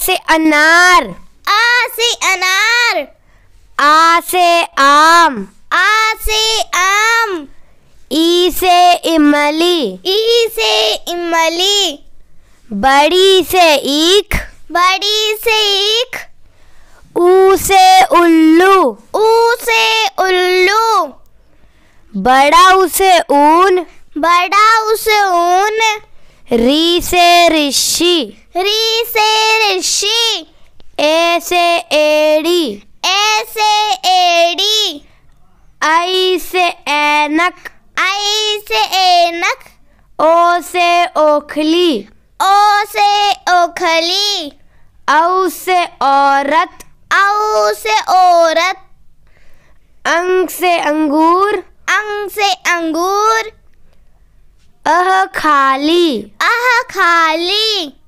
से अनार आ से अनार आ से आम आ से आम ई से इमली ई से इमली बड़ी से ईख बड़ी से ईख ऊ से उल्लू ऊ से उल्लू बड़ा उसे ऊन बड़ा उसे ऊन री से ऋषि री से ऋषि ऐसे एड़ी ऐसे एड़ी आई से ऐनक आई से ऐनक ओ से ओखली ओ से ओखली औ से औरत औ से औरत अंग से अंगूर अंग से अंगूर अह खाली अह खाली